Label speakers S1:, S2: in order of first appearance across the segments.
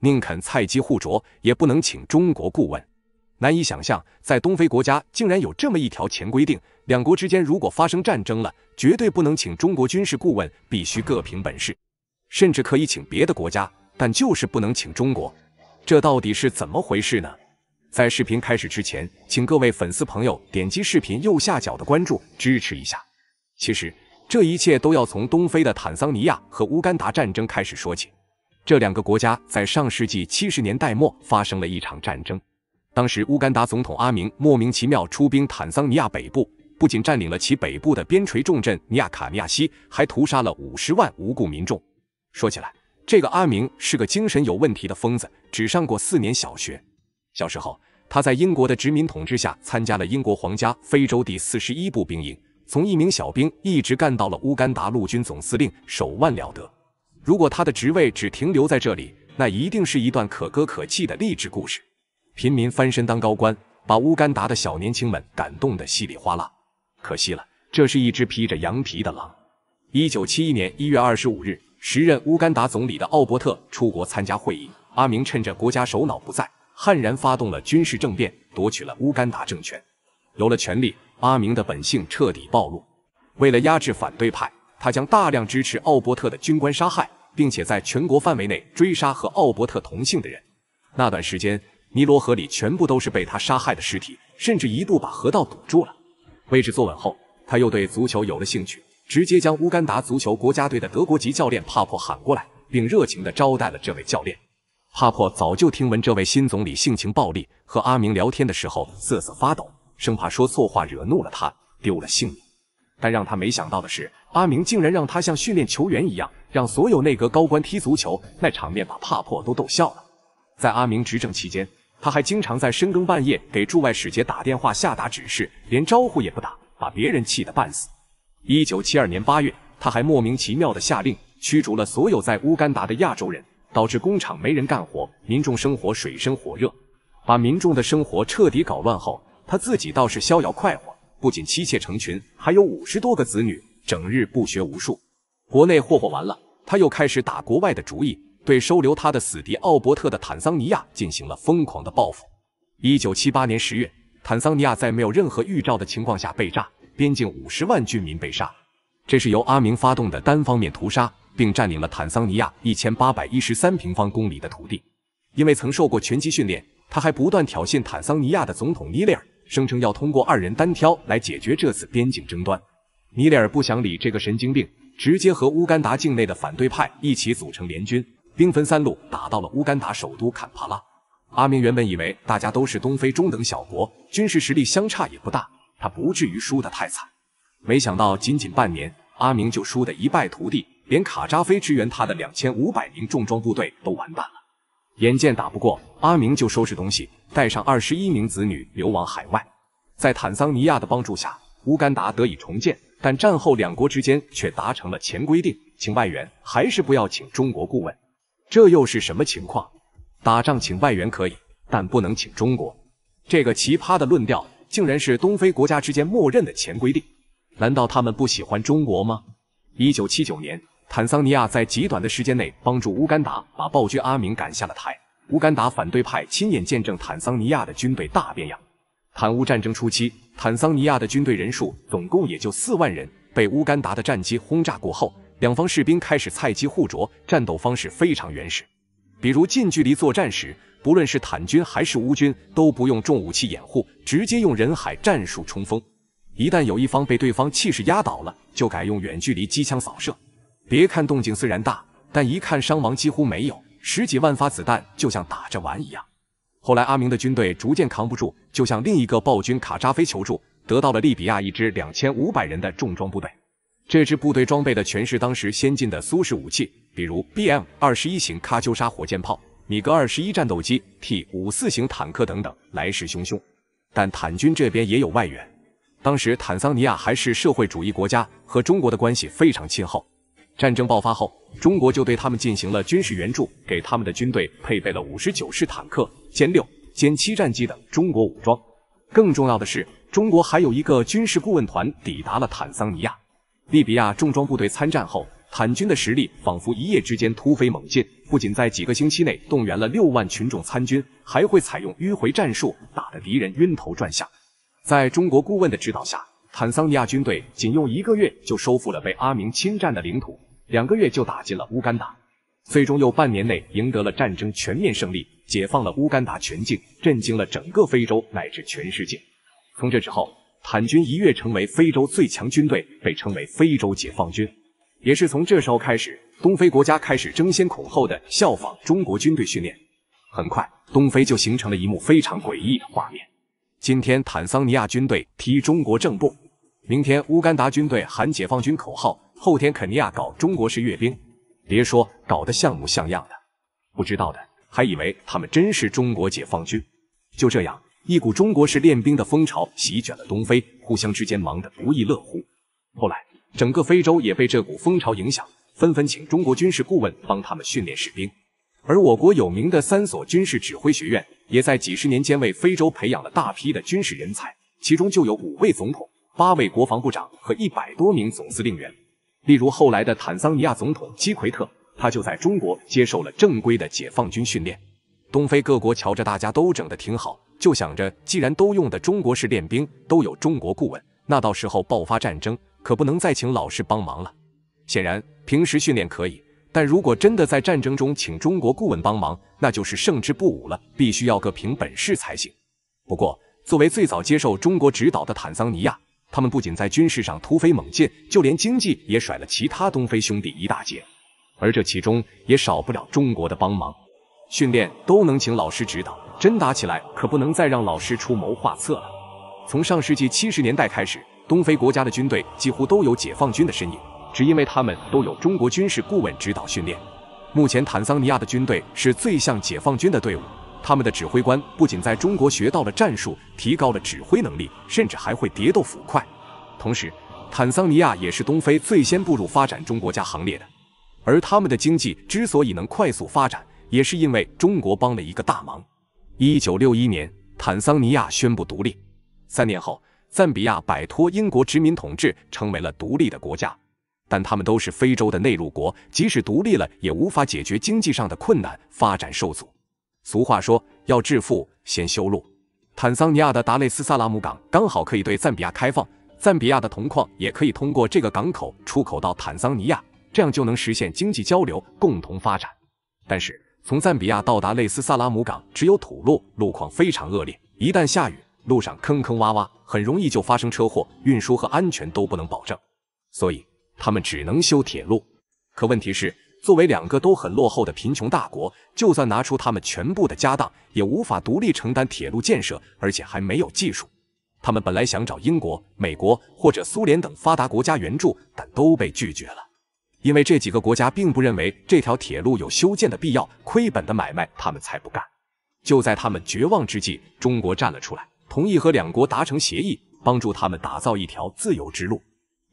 S1: 宁肯菜鸡互啄，也不能请中国顾问。难以想象，在东非国家竟然有这么一条潜规定：两国之间如果发生战争了，绝对不能请中国军事顾问，必须各凭本事，甚至可以请别的国家，但就是不能请中国。这到底是怎么回事呢？在视频开始之前，请各位粉丝朋友点击视频右下角的关注，支持一下。其实这一切都要从东非的坦桑尼亚和乌干达战争开始说起。这两个国家在上世纪七十年代末发生了一场战争。当时，乌干达总统阿明莫名其妙出兵坦桑尼亚北部，不仅占领了其北部的边陲重镇尼亚卡尼亚西，还屠杀了五十万无辜民众。说起来，这个阿明是个精神有问题的疯子，只上过四年小学。小时候，他在英国的殖民统治下参加了英国皇家非洲第四十一步兵营，从一名小兵一直干到了乌干达陆军总司令，手腕了得。如果他的职位只停留在这里，那一定是一段可歌可泣的励志故事，平民翻身当高官，把乌干达的小年轻们感动得稀里哗啦。可惜了，这是一只披着羊皮的狼。一九七一年一月二十五日，时任乌干达总理的奥伯特出国参加会议，阿明趁着国家首脑不在，悍然发动了军事政变，夺取了乌干达政权。有了权力，阿明的本性彻底暴露，为了压制反对派。他将大量支持奥伯特的军官杀害，并且在全国范围内追杀和奥伯特同姓的人。那段时间，尼罗河里全部都是被他杀害的尸体，甚至一度把河道堵住了。位置坐稳后，他又对足球有了兴趣，直接将乌干达足球国家队的德国籍教练帕珀喊过来，并热情的招待了这位教练。帕珀早就听闻这位新总理性情暴力，和阿明聊天的时候瑟瑟发抖，生怕说错话惹怒了他，丢了性命。但让他没想到的是，阿明竟然让他像训练球员一样，让所有内阁高官踢足球，那场面把帕珀都逗笑了。在阿明执政期间，他还经常在深更半夜给驻外使节打电话下达指示，连招呼也不打，把别人气得半死。一九七二年八月，他还莫名其妙的下令驱逐了所有在乌干达的亚洲人，导致工厂没人干活，民众生活水深火热，把民众的生活彻底搞乱后，他自己倒是逍遥快活。不仅妻妾成群，还有五十多个子女，整日不学无术。国内霍霍完了，他又开始打国外的主意，对收留他的死敌奥伯特的坦桑尼亚进行了疯狂的报复。一九七八年十月，坦桑尼亚在没有任何预兆的情况下被炸，边境五十万军民被杀，这是由阿明发动的单方面屠杀，并占领了坦桑尼亚一千八百一十三平方公里的土地。因为曾受过拳击训练，他还不断挑衅坦桑尼亚的总统尼雷尔。声称要通过二人单挑来解决这次边境争端。米里尔不想理这个神经病，直接和乌干达境内的反对派一起组成联军，兵分三路打到了乌干达首都坎帕拉。阿明原本以为大家都是东非中等小国，军事实力相差也不大，他不至于输得太惨。没想到仅仅半年，阿明就输得一败涂地，连卡扎菲支援他的两千五百名重装部队都完蛋了。眼见打不过，阿明就收拾东西，带上二十一名子女流亡海外。在坦桑尼亚的帮助下，乌干达得以重建，但战后两国之间却达成了前规定：请外援还是不要请中国顾问。这又是什么情况？打仗请外援可以，但不能请中国。这个奇葩的论调竟然是东非国家之间默认的潜规定。难道他们不喜欢中国吗？一九七九年。坦桑尼亚在极短的时间内帮助乌干达把暴君阿明赶下了台。乌干达反对派亲眼见证坦桑尼亚的军队大变样。坦乌战争初期，坦桑尼亚的军队人数总共也就四万人。被乌干达的战机轰炸过后，两方士兵开始菜鸡互啄，战斗方式非常原始。比如近距离作战时，不论是坦军还是乌军都不用重武器掩护，直接用人海战术冲锋。一旦有一方被对方气势压倒了，就改用远距离机枪扫射。别看动静虽然大，但一看伤亡几乎没有，十几万发子弹就像打着玩一样。后来阿明的军队逐渐扛不住，就向另一个暴君卡扎菲求助，得到了利比亚一支两千五百人的重装部队。这支部队装备的全是当时先进的苏式武器，比如 BM 二十一型喀秋莎火箭炮、米格二十一战斗机、T 五四型坦克等等，来势汹汹。但坦军这边也有外援，当时坦桑尼亚还是社会主义国家，和中国的关系非常亲厚。战争爆发后，中国就对他们进行了军事援助，给他们的军队配备了五十九式坦克、歼六、歼七战机等中国武装。更重要的是，中国还有一个军事顾问团抵达了坦桑尼亚。利比亚重装部队参战后，坦军的实力仿佛一夜之间突飞猛进，不仅在几个星期内动员了六万群众参军，还会采用迂回战术，打得敌人晕头转向。在中国顾问的指导下，坦桑尼亚军队仅用一个月就收复了被阿明侵占的领土。两个月就打进了乌干达，最终又半年内赢得了战争全面胜利，解放了乌干达全境，震惊了整个非洲乃至全世界。从这之后，坦军一跃成为非洲最强军队，被称为“非洲解放军”。也是从这时候开始，东非国家开始争先恐后的效仿中国军队训练。很快，东非就形成了一幕非常诡异的画面：今天坦桑尼亚军队踢中国正步，明天乌干达军队喊解放军口号。后天，肯尼亚搞中国式阅兵，别说搞得像模像样的，不知道的还以为他们真是中国解放军。就这样，一股中国式练兵的风潮席卷了东非，互相之间忙得不亦乐乎。后来，整个非洲也被这股风潮影响，纷纷请中国军事顾问帮他们训练士兵。而我国有名的三所军事指挥学院，也在几十年间为非洲培养了大批的军事人才，其中就有五位总统、八位国防部长和一百多名总司令员。例如后来的坦桑尼亚总统基奎特，他就在中国接受了正规的解放军训练。东非各国瞧着大家都整得挺好，就想着既然都用的中国式练兵，都有中国顾问，那到时候爆发战争可不能再请老师帮忙了。显然，平时训练可以，但如果真的在战争中请中国顾问帮忙，那就是胜之不武了，必须要各凭本事才行。不过，作为最早接受中国指导的坦桑尼亚。他们不仅在军事上突飞猛进，就连经济也甩了其他东非兄弟一大截，而这其中也少不了中国的帮忙。训练都能请老师指导，真打起来可不能再让老师出谋划策了。从上世纪七十年代开始，东非国家的军队几乎都有解放军的身影，只因为他们都有中国军事顾问指导训练。目前坦桑尼亚的军队是最像解放军的队伍。他们的指挥官不仅在中国学到了战术，提高了指挥能力，甚至还会叠豆腐块。同时，坦桑尼亚也是东非最先步入发展中国家行列的。而他们的经济之所以能快速发展，也是因为中国帮了一个大忙。一九六一年，坦桑尼亚宣布独立，三年后，赞比亚摆脱英国殖民统治，成为了独立的国家。但他们都是非洲的内陆国，即使独立了，也无法解决经济上的困难，发展受阻。俗话说，要致富先修路。坦桑尼亚的达累斯萨拉姆港刚好可以对赞比亚开放，赞比亚的铜矿也可以通过这个港口出口到坦桑尼亚，这样就能实现经济交流，共同发展。但是，从赞比亚到达累斯萨拉姆港只有土路，路况非常恶劣，一旦下雨，路上坑坑洼洼，很容易就发生车祸，运输和安全都不能保证。所以，他们只能修铁路。可问题是，作为两个都很落后的贫穷大国，就算拿出他们全部的家当，也无法独立承担铁路建设，而且还没有技术。他们本来想找英国、美国或者苏联等发达国家援助，但都被拒绝了，因为这几个国家并不认为这条铁路有修建的必要，亏本的买卖他们才不干。就在他们绝望之际，中国站了出来，同意和两国达成协议，帮助他们打造一条自由之路。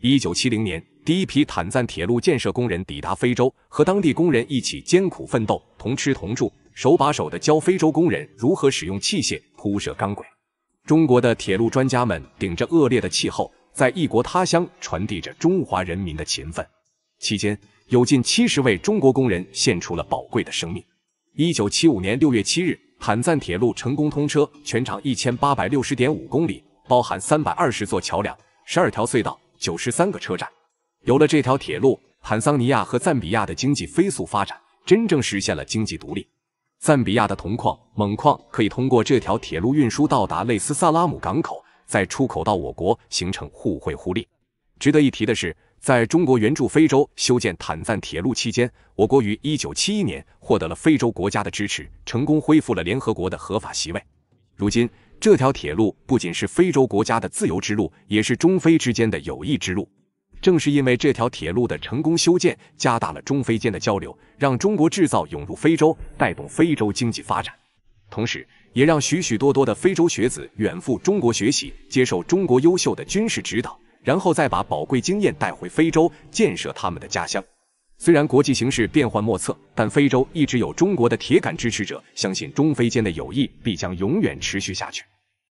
S1: 一九七零年，第一批坦赞铁路建设工人抵达非洲，和当地工人一起艰苦奋斗，同吃同住，手把手的教非洲工人如何使用器械铺设钢轨。中国的铁路专家们顶着恶劣的气候，在异国他乡传递着中华人民的勤奋。期间，有近七十位中国工人献出了宝贵的生命。一九七五年六月七日，坦赞铁路成功通车，全长一千八百六十点五公里，包含三百二十座桥梁、十二条隧道。九十三个车站，有了这条铁路，坦桑尼亚和赞比亚的经济飞速发展，真正实现了经济独立。赞比亚的铜矿、锰矿可以通过这条铁路运输到达类斯萨拉姆港口，再出口到我国，形成互惠互利。值得一提的是，在中国援助非洲修建坦赞铁路期间，我国于一九七一年获得了非洲国家的支持，成功恢复了联合国的合法席位。如今，这条铁路不仅是非洲国家的自由之路，也是中非之间的友谊之路。正是因为这条铁路的成功修建，加大了中非间的交流，让中国制造涌入非洲，带动非洲经济发展，同时也让许许多多的非洲学子远赴中国学习，接受中国优秀的军事指导，然后再把宝贵经验带回非洲，建设他们的家乡。虽然国际形势变幻莫测，但非洲一直有中国的铁杆支持者，相信中非间的友谊必将永远持续下去。